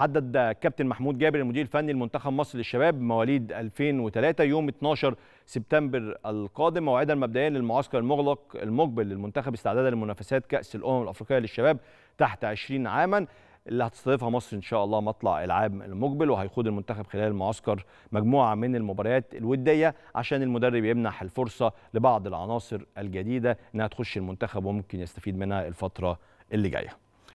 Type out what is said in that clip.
حدد كابتن محمود جابر المدير الفني لمنتخب مصر للشباب مواليد 2003 يوم 12 سبتمبر القادم موعدا مبدئيا للمعسكر المغلق المقبل للمنتخب استعدادا لمنافسات كاس الامم الافريقيه للشباب تحت 20 عاما اللي هتستضيفها مصر ان شاء الله مطلع العام المقبل وهيخوض المنتخب خلال المعسكر مجموعه من المباريات الوديه عشان المدرب يمنح الفرصه لبعض العناصر الجديده انها تخش المنتخب وممكن يستفيد منها الفتره اللي جايه